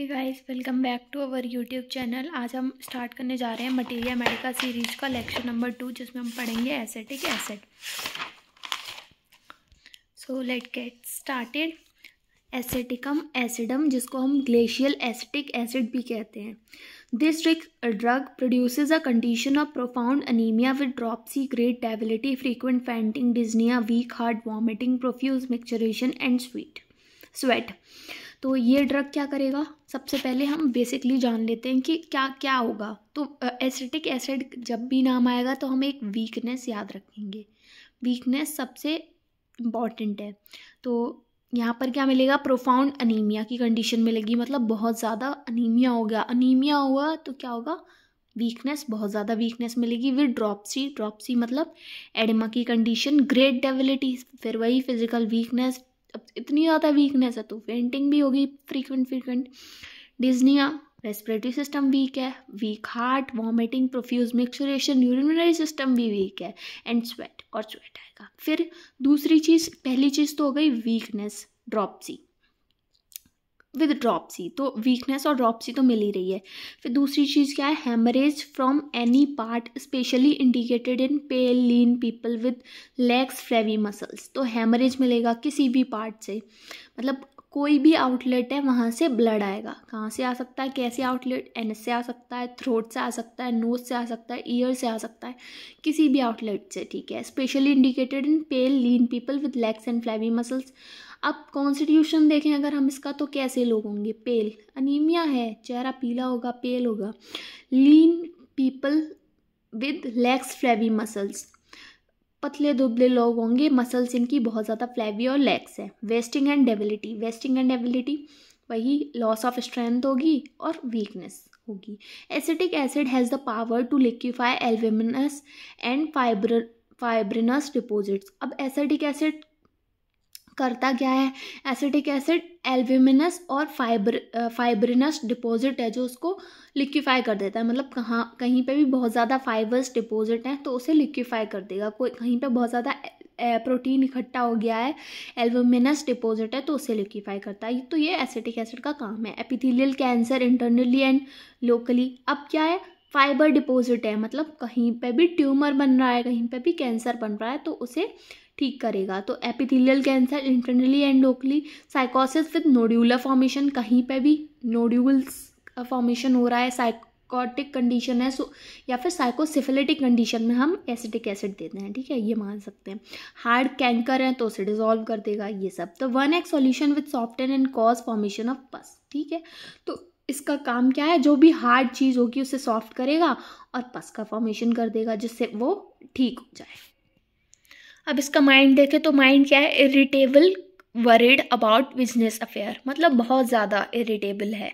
hey guys welcome back to our YouTube channel आज हम start करने जा रहे हैं मटेरिया मेडिका सीरीज का लेक्चर नंबर टू जिसमें हम पढ़ेंगे acetic acid so let get started aceticum acidum जिसको हम ग्लेशियल एसिटिक एसिड भी कहते हैं this drug produces a condition of profound anaemia with dropsy great debility frequent fainting dyspnoea weak heart vomiting profuse micturition and sweet sweat तो ये drug क्या करेगा सबसे पहले हम बेसिकली जान लेते हैं कि क्या क्या होगा तो एसिटिक एसिड जब भी नाम आएगा तो हम एक वीकनेस याद रखेंगे वीकनेस सबसे इम्पॉर्टेंट है तो यहाँ पर क्या मिलेगा प्रोफाउंड अनीमिया की कंडीशन मिलेगी मतलब बहुत ज़्यादा अनीमिया हो गया अनीमिया हुआ तो क्या होगा वीकनेस बहुत ज़्यादा वीकनेस मिलेगी विद ड्रॉपसी ड्रॉपसी मतलब एडमा की कंडीशन ग्रेट डेबिलिटी फिर वही फिजिकल वीकनेस सब इतनी ज़्यादा वीकनेस है तो फेंटिंग भी होगी frequent frequent dyspnoea respiratory system weak है weak heart vomiting profuse micturition urinary system भी वीक है एंड स्वेट और स्वेट आएगा फिर दूसरी चीज़ पहली चीज़ तो हो गई वीकनेस ड्रॉपसी विद ड्रॉपसी तो वीकनेस और ड्रॉपसी तो मिल ही रही है फिर दूसरी चीज़ क्या है haemorrhage from any part specially indicated in pale lean people with legs flabby muscles तो हेमरेज मिलेगा किसी भी पार्ट से मतलब कोई भी आउटलेट है वहाँ से ब्लड आएगा कहाँ से आ सकता है कैसे आउटलेट एन से आ सकता है थ्रोट से आ सकता है नोज से आ सकता है ईयर से आ सकता है किसी भी आउटलेट से ठीक है specially indicated in pale lean people with legs and flabby muscles अब कॉन्स्टिट्यूशन देखें अगर हम इसका तो कैसे लोग होंगे पेल अनिमिया है चेहरा पीला होगा पेल होगा lean people with legs flabby muscles पतले दुबले लोग होंगे मसल्स इनकी बहुत ज़्यादा फ्लैवी और लेग्स हैं wasting and debility wasting and debility वही लॉस ऑफ स्ट्रेंथ होगी और वीकनेस होगी acetic acid has the power to liquefy albuminous and fibre fibrinous deposits अब एसिटिक एसिड करता क्या है एसिटिक एसिड एल्विमिनस और फाइबर फाइब्रिनस डिपॉजिट है जो उसको लिक्विफाई कर देता है मतलब कहाँ कहीं पे भी बहुत ज़्यादा फाइबर्स डिपॉजिट हैं तो उसे लिक्विफाई कर देगा कोई कहीं पे बहुत ज़्यादा प्रोटीन इकट्ठा हो गया है एल्विमिनस डिपॉजिट है तो उसे लिक्विफाई करता है तो ये एसिटिक एसिड का काम है epithelial cancer internally and locally अब क्या है फाइबर डिपॉजिट है मतलब कहीं पे भी ट्यूमर बन रहा है कहीं पे भी कैंसर बन रहा है तो उसे ठीक करेगा तो epithelial cancer internally and locally sycosis with nodular formation कहीं पे भी नोड्यूल्स का फॉर्मेशन हो रहा है साइकोटिक कंडीशन है सो या फिर साइकोसिफिलिटिक कंडीशन में हम एसिडिक एसिड देते हैं ठीक है ये मान सकते हैं हार्ड कैंकर है तो उसे डिजोल्व कर देगा ये सब तो one X solution with soften and cause formation of pus ठीक है तो इसका काम क्या है जो भी हार्ड चीज़ होगी उसे सॉफ्ट करेगा और पस का फॉर्मेशन कर देगा जिससे वो ठीक हो जाए अब इसका माइंड देखें तो माइंड क्या है irritable worried about business affair मतलब बहुत ज़्यादा इरिटेबल है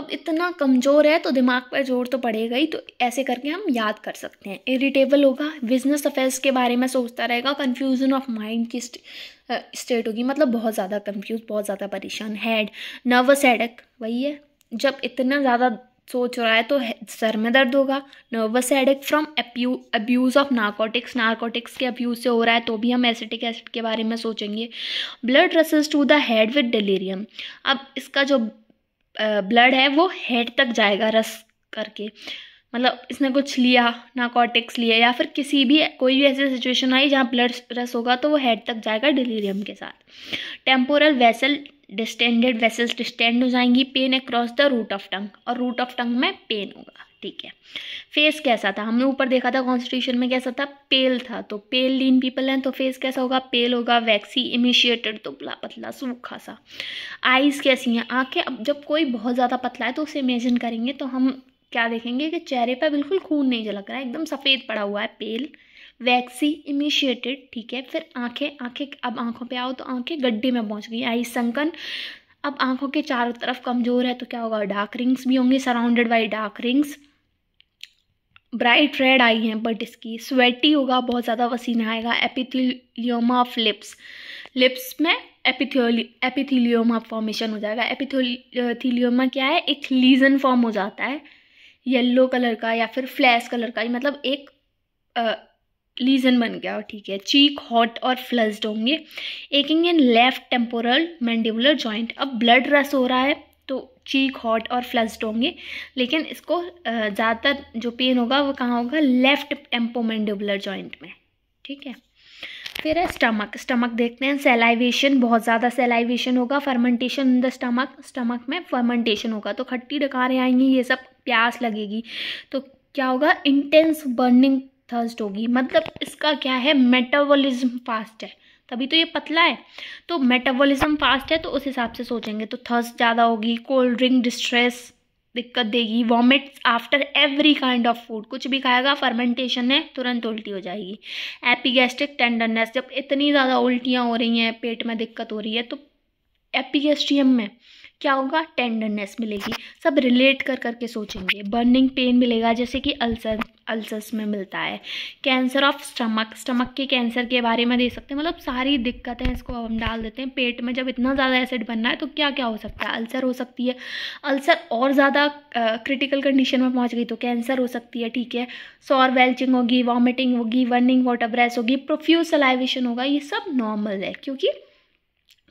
अब इतना कमज़ोर है तो दिमाग पर जोर तो पड़ेगा ही तो ऐसे करके हम याद कर सकते हैं इरिटेबल होगा बिजनेस अफेयर्स के बारे में सोचता रहेगा कन्फ्यूज़न ऑफ माइंड की स्टेट होगी मतलब बहुत ज़्यादा कन्फ्यूज बहुत ज़्यादा परेशान हैड नर्वस हैडक वही है जब इतना ज़्यादा सोच रहा है तो सर में दर्द होगा nervous headache from abuse of narcotics narcotics के अब्यूज़ से हो रहा है तो भी हम एसिटिक एसिड के बारे में सोचेंगे blood rushes to the head with delirium अब इसका जो ब्लड है वो हेड तक जाएगा रस करके मतलब इसने कुछ लिया नार्कोटिक्स लिया या फिर किसी भी कोई भी ऐसी सिचुएशन आई जहाँ ब्लड रस होगा तो वो हेड तक जाएगा डिलीरियम के साथ temporal vessel distended vessels distend हो जाएंगी pain across the root of tongue और रूट ऑफ टंग में पेन होगा ठीक है फेस कैसा था हमने ऊपर देखा था कॉन्स्टिट्यूशन में कैसा था पेल था तो पेल लीन पीपल हैं तो फेस कैसा होगा पेल होगा वैक्सी इनिशिएटेड तो पतला पतला सूखा सा आइज कैसी हैं आंखें अब जब कोई बहुत ज़्यादा पतला है तो उसे इमेजिन करेंगे तो हम क्या देखेंगे कि चेहरे पर बिल्कुल खून नहीं झलक रहा है एकदम सफ़ेद पड़ा हुआ है पेल वैक्सी इनिशिएटेड ठीक है फिर आंखें आंखें अब आंखों पे आओ तो आंखें गड्ढे में पहुंच गई आई संकन अब आंखों के चारों तरफ कमज़ोर है तो क्या होगा डार्क रिंग्स भी होंगे surrounded by dark rings bright red eye हैं बट इसकी स्वेटी होगा बहुत ज़्यादा वसीना आएगा एपिथिलियोमा ऑफ लिप्स लिप्स में एपिथियोली एपिथिलियोमा फॉर्मेशन हो जाएगा एपिथिलियोमा क्या है एक लीजन फॉर्म हो जाता है येलो कलर का या फिर फ्लैश कलर का मतलब एक लीजन बन गया ठीक है चीक हॉट और फ्लस्ड होंगे एक in left temporal mandibular joint अब ब्लड रस हो रहा है तो चीक हॉट और फ्लस्ड होंगे लेकिन इसको ज़्यादातर जो पेन होगा वो कहाँ होगा लेफ्ट टेम्पोमेंडिबुलर जॉइंट में ठीक है फिर है स्टमक स्टमक देखते हैं सेलाइवेशन बहुत ज़्यादा सेलाइवेशन होगा fermentation in the stomach stomach में फर्मेंटेशन होगा तो खट्टी डकारें आएंगी ये सब प्यास लगेगी तो क्या होगा इंटेंस बर्निंग थर्स्ट होगी मतलब इसका क्या है मेटाबॉलिज्म फास्ट है तभी तो ये पतला है तो मेटाबॉलिज्म फास्ट है तो उस हिसाब से सोचेंगे तो थर्स्ट ज़्यादा होगी कोल्ड ड्रिंक डिस्ट्रेस दिक्कत देगी vomits after every kind of food कुछ भी खाएगा फर्मेंटेशन है तुरंत उल्टी हो जाएगी एपीगैस्ट्रिक टेंडरनेस जब इतनी ज़्यादा उल्टियाँ हो रही हैं पेट में दिक्कत हो रही है तो एपीगेस्ट्रियम में क्या होगा टेंडरनेस मिलेगी सब रिलेट कर करके सोचेंगे बर्निंग पेन मिलेगा जैसे कि अल्सर अल्सर्स में मिलता है कैंसर ऑफ स्टमक स्टमक के कैंसर के बारे में दे सकते हैं मतलब सारी दिक्कतें इसको हम डाल देते हैं पेट में जब इतना ज़्यादा एसिड बनना है तो क्या क्या हो सकता है अल्सर हो सकती है अल्सर और ज़्यादा क्रिटिकल कंडीशन में पहुँच गई तो कैंसर हो सकती है ठीक है सोर वेल्चिंग होगी वॉमिटिंग होगी वर्निंग वाटर ब्रेस होगी प्रोफ्यूज सलाइवेशन होगा ये सब नॉर्मल है क्योंकि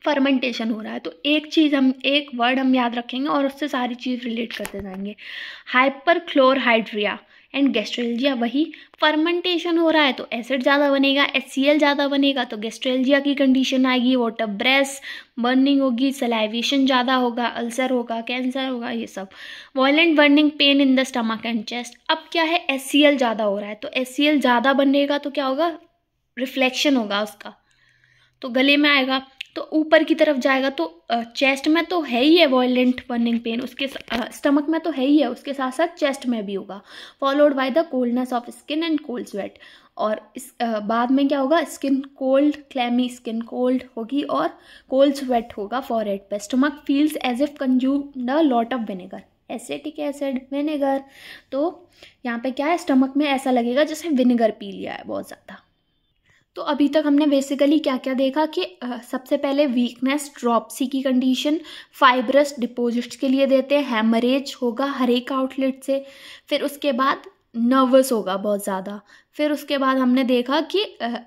फर्मेंटेशन हो रहा है तो एक चीज़ हम एक वर्ड हम याद रखेंगे और उससे सारी चीज़ रिलेट करते जाएंगे हाइपर क्लोरहाइड्रिया एंड गेस्ट्रेलजिया वही फर्मेंटेशन हो रहा है तो एसिड ज़्यादा बनेगा एस ज़्यादा बनेगा तो गेस्ट्रेलजिया की कंडीशन आएगी वाटर ब्रेस बर्निंग होगी सलाइवेशन ज़्यादा होगा अल्सर होगा कैंसर होगा ये सब violent burning pain in the stomach and chest अब क्या है एस ज़्यादा हो रहा है तो एस ज़्यादा बनेगा तो क्या होगा रिफ्लेक्शन होगा उसका तो गले में आएगा तो ऊपर की तरफ जाएगा तो चेस्ट में तो है ही है वॉयलेंट बर्निंग पेन उसके स्टमक में तो है ही है उसके साथ साथ चेस्ट में भी होगा followed by the coldness of skin and cold sweat और इस आ, बाद में क्या होगा skin cold clammy skin cold होगी और कोल्ड स्वेट होगा फॉर हेड पे stomach feels as if consume the lot of vinegar acetic acid vinegar तो यहाँ पे क्या है स्टमक में ऐसा लगेगा जैसे विनेगर पी लिया है बहुत ज़्यादा तो अभी तक हमने बेसिकली क्या क्या देखा कि सबसे पहले वीकनेस ड्रॉपसी की कंडीशन फाइब्रस डिपोजिट्स के लिए देते हैं हेमरेज होगा हर एक आउटलेट से फिर उसके बाद नर्वस होगा बहुत ज़्यादा फिर उसके बाद हमने देखा कि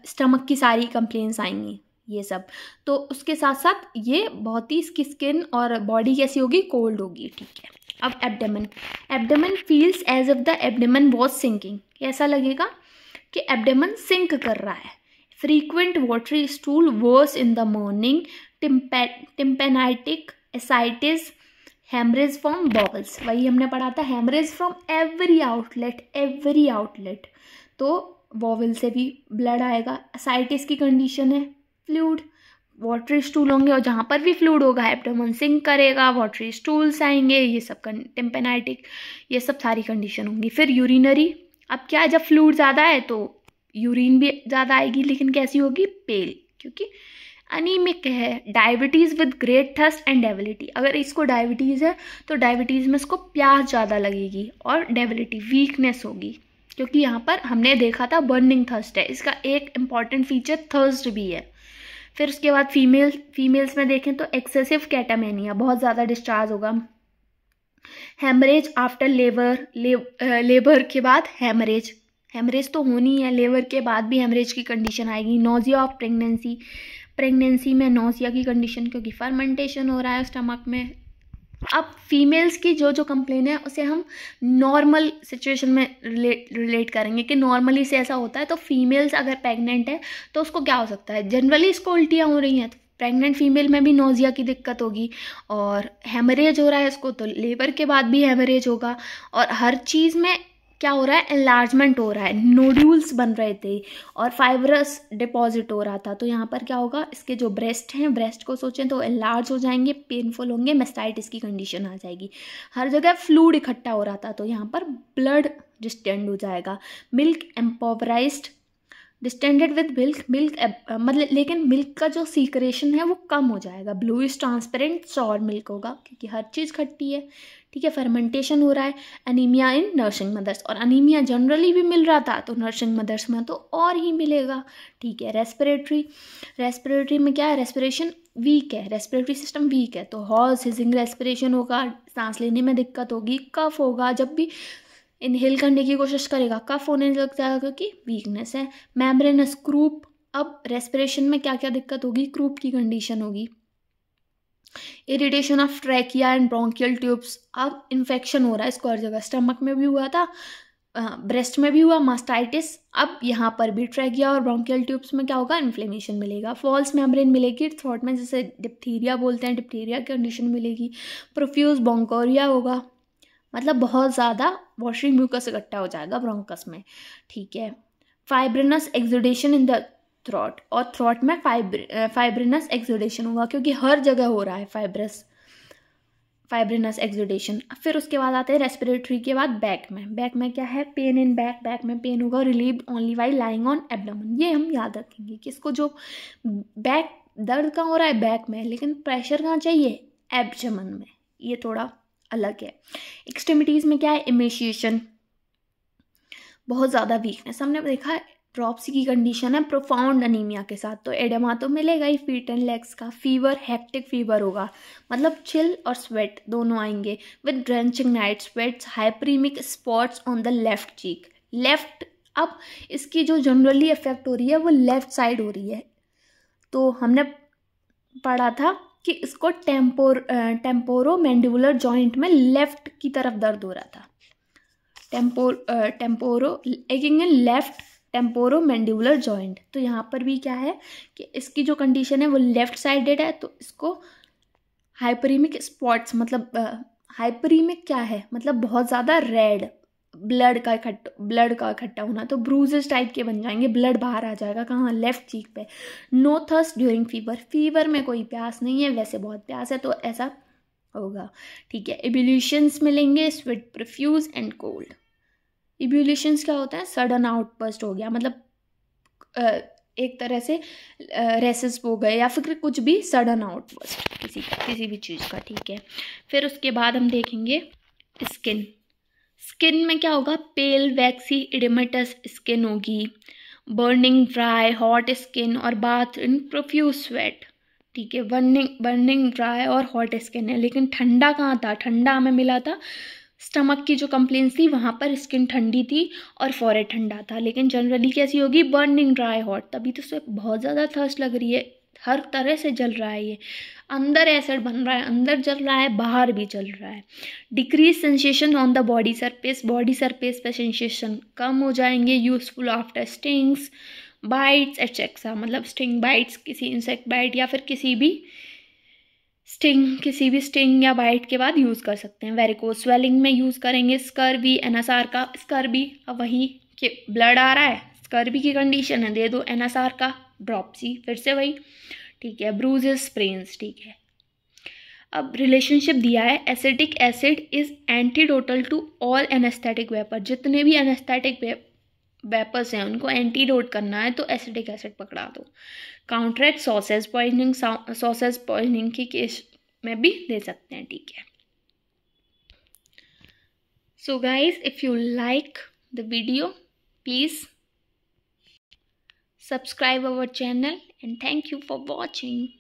स्टमक की सारी कंप्लेंट्स आएंगी ये सब तो उसके साथ साथ ये बहुत ही इसकी स्किन और बॉडी कैसी होगी कोल्ड होगी ठीक है अब abdomen abdomen feels as of the abdomen was sinking ऐसा लगेगा कि एबडेमन सिंक कर रहा है frequent watery stool, worse in the morning, tympanitic ascites, haemorrhage from bowels वही हमने पढ़ा था haemorrhage from every outlet every outlet तो बॉबल से भी ब्लड आएगा एसाइटिस की कंडीशन है फ्लूड वाटरी स्टूल होंगे और जहाँ पर भी फ्लूड होगा एब्डोमन सिंक करेगा वाटरी स्टूल्स आएंगे ये सब टेम्पेनाइटिक ये सब सारी कंडीशन होंगी फिर यूरिनरी अब क्या है जब फ्लूड ज़्यादा है तो यूरिन भी ज़्यादा आएगी लेकिन कैसी होगी पेल क्योंकि अनिमिक है diabetes with great thirst and debility अगर इसको डायबिटीज़ है तो डायबिटीज़ में इसको प्यास ज़्यादा लगेगी और डेबिलिटी वीकनेस होगी क्योंकि यहाँ पर हमने देखा था बर्निंग थर्स्ट है इसका एक इम्पॉर्टेंट फीचर थर्स्ट भी है फिर उसके बाद फीमेल फीमेल्स में देखें तो एक्सेसिव कैटामेनिया बहुत ज़्यादा डिस्चार्ज होगा हेमरेज आफ्टर लेबर लेबर के बाद हेमरेज हेमरेज तो होनी है लेबर के बाद भी हेमरेज की कंडीशन आएगी नोजिया ऑफ प्रेगनेंसी प्रेगनेंसी में नोजिया की कंडीशन क्योंकि फर्मेंटेशन हो रहा है स्टमक में अब फीमेल्स की जो जो कंप्लेन है उसे हम नॉर्मल सिचुएशन में रिलेट रिलेट करेंगे कि नॉर्मली से ऐसा होता है तो फीमेल्स अगर प्रेग्नेंट है तो उसको क्या हो सकता है जनरली इसको उल्टियाँ हो रही हैं तो प्रेग्नेंट फीमेल में भी नोजिया की दिक्कत होगी और हेमरेज हो रहा है इसको तो लेबर के बाद भी हेमरेज होगा और हर चीज़ में क्या हो रहा है एनलार्जमेंट हो रहा है नोड्यूल्स बन रहे थे और फाइबरस डिपॉजिट हो रहा था तो यहाँ पर क्या होगा इसके जो ब्रेस्ट हैं ब्रेस्ट को सोचें तो एनलार्ज हो जाएंगे पेनफुल होंगे मेस्टाइटिस की कंडीशन आ जाएगी हर जगह फ्लूड इकट्ठा हो रहा था तो यहाँ पर ब्लड डिस्टेंड हो जाएगा milk impoverished distended with milk milk मतलब लेकिन मिल्क का जो सीक्रेशन है वो कम हो जाएगा ब्लूइश ट्रांसपेरेंट सौर मिल्क होगा क्योंकि हर चीज़ खट्टी है ठीक है फर्मेंटेशन हो रहा है अनिमिया इन नर्सिंग मदर्स और अनिमिया जनरली भी मिल रहा था तो नर्सिंग मदर्स में तो और ही मिलेगा ठीक है रेस्पिरेटरी रेस्पिरेटरी में क्या है रेस्पिरेशन वीक है रेस्पिरेटरी सिस्टम वीक है तो हॉज हिजिंग रेस्पिरेशन होगा सांस लेने में दिक्कत होगी कफ होगा जब भी इनहेल करने की कोशिश करेगा कफ होने लग जाएगा क्योंकि वीकनेस है मेम्ब्रेनस क्रूप अब रेस्पिरेशन में क्या क्या दिक्कत होगी क्रूप की कंडीशन होगी irritation of trachea and bronchial tubes अब इन्फेक्शन हो रहा है इसको हर जगह स्टमक में भी हुआ था ब्रेस्ट में भी हुआ मास्टाइटिस अब यहाँ पर भी ट्रैकिया और ब्रोंकियल ट्यूब्स में क्या होगा इन्फ्लेमेशन मिलेगा फॉल्स मेम्ब्रेन मिलेगी थ्रोट में जैसे डिप्थीरिया बोलते हैं डिप्थीरिया कंडीशन मिलेगी प्रोफ्यूज बोंकोरिया होगा मतलब बहुत ज़्यादा वॉशिंग म्यूकस इकट्ठा हो जाएगा ब्रोंकस में ठीक है fibrinous exudation in the throat और थ्रॉट में फाइब्र फाइब्रिनस एक्सोडेशन हुआ क्योंकि हर जगह हो रहा है फाइब्रस फाइब्रिनस एक्सोडेशन फिर उसके बाद आते हैं रेस्पिरेटरी के बाद बैक में बैक में क्या है पेन इन बैक बैक में पेन होगा relieve only by lying on abdomen ये हम याद रखेंगे कि इसको जो बैक दर्द कहाँ हो रहा है बैक में लेकिन प्रेशर कहाँ चाहिए एबजमन में ये थोड़ा अलग है एक्सट्रीमिटीज़ में क्या है इमेशिएशन बहुत ज़्यादा वीकनेस हमने देखा ड्रॉप्सी की कंडीशन है प्रोफाउंड अनीमिया के साथ तो एडेमा तो मिलेगा ही फीट एंड लेग्स का फीवर हैक्टिक फीवर होगा मतलब चिल और स्वेट दोनों आएंगे with drenching night sweats hyperaemic spots on the left cheek left अब इसकी जो जनरली इफेक्ट हो रही है वो लेफ्ट साइड हो रही है तो हमने पढ़ा था कि इसको टेम्पोर टेम्पोरो मैंडिबुलर जॉइंट में लेफ्ट की तरफ दर्द हो रहा था टेम्पोर टेम्पोरो एक लेफ्ट टेम्पोरो मैंडिबुलर जॉइंट तो यहाँ पर भी क्या है कि इसकी जो कंडीशन है वो लेफ्ट साइडेड है तो इसको हाइपरीमिक स्पॉट्स मतलब हाइपरीमिक क्या है मतलब बहुत ज़्यादा रेड ब्लड का इकट्ठा ब्लड का इकट्ठा होना तो ब्रूजेस टाइप के बन जाएंगे ब्लड बाहर आ जाएगा कहाँ लेफ्ट चीक पे no thirst during fever fever में कोई प्यास नहीं है वैसे बहुत प्यास है तो ऐसा होगा ठीक है एबिल्यूशंस मिलेंगे sweat profuse and cold ebullitions क्या होता है सडन आउटबर्स्ट हो गया मतलब एक तरह से रेसेस हो गए या फिर कुछ भी सडन आउटबर्स्ट किसी किसी भी चीज़ का ठीक है फिर उसके बाद हम देखेंगे स्किन स्किन में क्या होगा पेल वैक्सी इडिमेटस स्किन होगी बर्निंग ड्राई हॉट स्किन और बाथ इन प्रोफ्यूज स्वेट ठीक है बर्निंग बर्निंग ड्राई और हॉट स्किन है लेकिन ठंडा कहाँ था ठंडा हमें मिला था स्टमक की जो कंप्लेन थी वहाँ पर स्किन ठंडी थी और फॉरेड ठंडा था लेकिन जनरली कैसी होगी बर्निंग ड्राई हॉट तभी तो उसे बहुत ज़्यादा थर्स्ट लग रही है हर तरह से जल रहा है ये अंदर एसिड बन रहा है अंदर जल रहा है बाहर भी जल रहा है decrease sensation on the body surface body surface पे सेंसेशन कम हो जाएंगे useful after stings bites etcetera मतलब स्टिंग बाइट्स किसी इंसेक्ट बाइट या फिर किसी भी स्टिंग किसी भी स्टिंग या बाइट के बाद यूज़ कर सकते हैं वेरिको स्वेलिंग में यूज़ करेंगे स्कर भी एन एस आर का स्कर भी अब वही कि ब्लड आ रहा है भी की कंडीशन है दे दो एन एस आर का ड्रॉपसी फिर से वही ठीक है ब्रूजेस स्प्रेन्स ठीक है अब रिलेशनशिप दिया है acetic acid is antidotal to all anaesthetic vapour जितने भी एनेस्थेटिक वेपर्स हैं उनको एंटीडोट करना है तो एसिडिक एसिड पकड़ा दो counteract sausage poisoning sausage poisoning की केस में भी दे सकते हैं ठीक है so guys if you like the video please subscribe our channel and thank you for watching